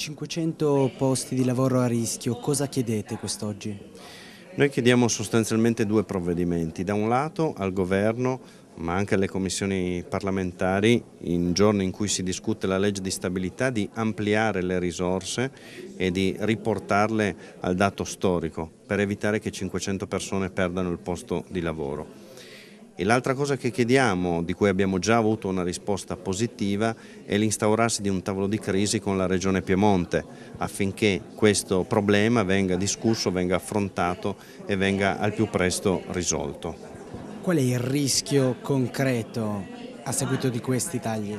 500 posti di lavoro a rischio, cosa chiedete quest'oggi? Noi chiediamo sostanzialmente due provvedimenti, da un lato al governo ma anche alle commissioni parlamentari in giorni in cui si discute la legge di stabilità di ampliare le risorse e di riportarle al dato storico per evitare che 500 persone perdano il posto di lavoro e l'altra cosa che chiediamo, di cui abbiamo già avuto una risposta positiva, è l'instaurarsi di un tavolo di crisi con la Regione Piemonte affinché questo problema venga discusso, venga affrontato e venga al più presto risolto. Qual è il rischio concreto a seguito di questi tagli?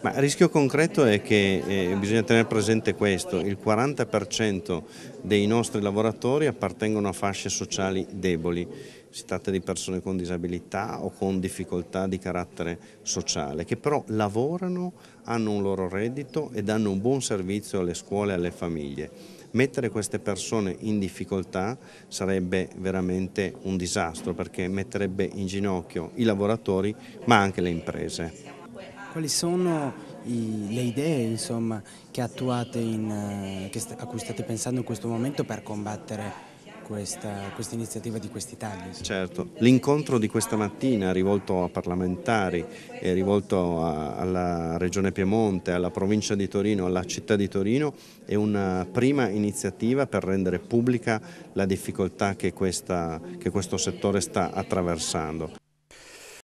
Ma il rischio concreto è che eh, bisogna tenere presente questo, il 40% dei nostri lavoratori appartengono a fasce sociali deboli, si tratta di persone con disabilità o con difficoltà di carattere sociale, che però lavorano, hanno un loro reddito e danno un buon servizio alle scuole e alle famiglie. Mettere queste persone in difficoltà sarebbe veramente un disastro perché metterebbe in ginocchio i lavoratori ma anche le imprese. Quali sono i, le idee insomma, che, in, eh, che a cui state pensando in questo momento per combattere questa, questa, iniziativa di questi tagli. Certo, l'incontro di questa mattina rivolto a parlamentari, rivolto a, alla Regione Piemonte, alla provincia di Torino, alla città di Torino è una prima iniziativa per rendere pubblica la difficoltà che, questa, che questo settore sta attraversando.